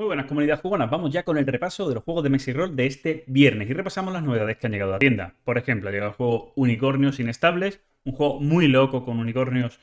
Muy buenas comunidades jugonas, vamos ya con el repaso de los juegos de Messi Roll de este viernes y repasamos las novedades que han llegado a la tienda. Por ejemplo, ha llegado el juego Unicornios Inestables, un juego muy loco con unicornios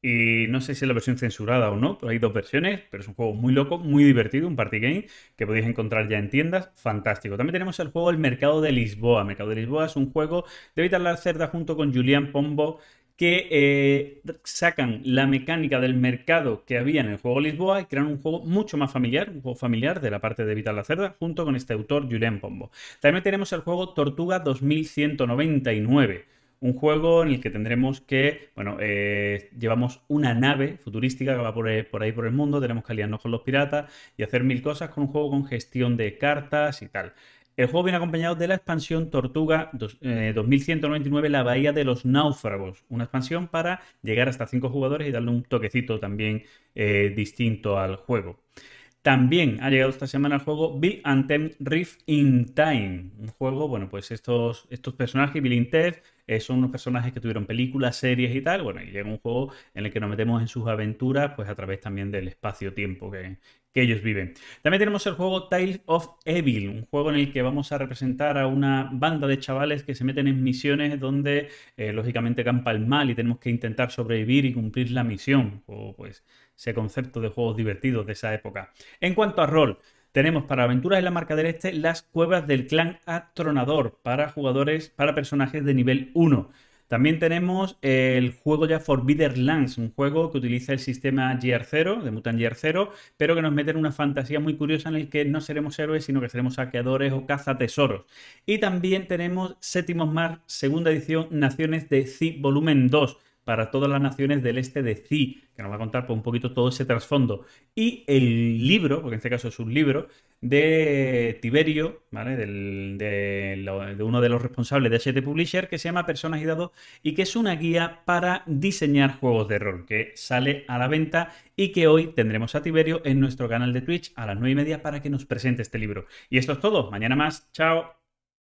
y no sé si es la versión censurada o no, pero hay dos versiones, pero es un juego muy loco, muy divertido, un party game que podéis encontrar ya en tiendas, fantástico. También tenemos el juego El Mercado de Lisboa. Mercado de Lisboa es un juego de Vital Cerda junto con Julián Pombo que eh, sacan la mecánica del mercado que había en el juego Lisboa y crean un juego mucho más familiar, un juego familiar de la parte de Vital la Cerda, junto con este autor, Julien Pombo. También tenemos el juego Tortuga 2199 un juego en el que tendremos que, bueno, eh, llevamos una nave futurística que va por, eh, por, ahí por el mundo, tenemos que aliarnos con los piratas y hacer mil cosas con un juego con gestión de cartas y tal. El juego viene acompañado de la expansión Tortuga 2199, eh, la Bahía de los Náufragos. Una expansión para llegar hasta 5 jugadores y darle un toquecito también eh, distinto al juego. También ha llegado esta semana el juego Bill and Rift in Time. Un juego, bueno, pues estos, estos personajes, Bill and son unos personajes que tuvieron películas, series y tal, bueno, y llega un juego en el que nos metemos en sus aventuras, pues a través también del espacio-tiempo que, ellos viven. También tenemos el juego Tales of Evil, un juego en el que vamos a representar a una banda de chavales que se meten en misiones donde eh, lógicamente campa el mal y tenemos que intentar sobrevivir y cumplir la misión, o pues ese concepto de juegos divertidos de esa época. En cuanto a rol, tenemos para Aventuras en la Marca del Este las cuevas del clan Atronador para jugadores, para personajes de nivel 1. También tenemos el juego ya Forbidden Lands, un juego que utiliza el sistema GR0, de Mutant GR0, pero que nos mete en una fantasía muy curiosa en el que no seremos héroes, sino que seremos saqueadores o cazatesoros. Y también tenemos Séptimos Mar, segunda edición, Naciones de C Volumen 2 para todas las naciones del este de CI, que nos va a contar por pues, un poquito todo ese trasfondo. Y el libro, porque en este caso es un libro, de Tiberio, ¿vale? de, uno de los responsables de HT Publisher, que se llama Personas y Dados y que es una guía para diseñar juegos de rol, que sale a la venta y que hoy tendremos a Tiberio en nuestro canal de Twitch a las 9 y media para que nos presente este libro. Y esto es todo, mañana más, chao.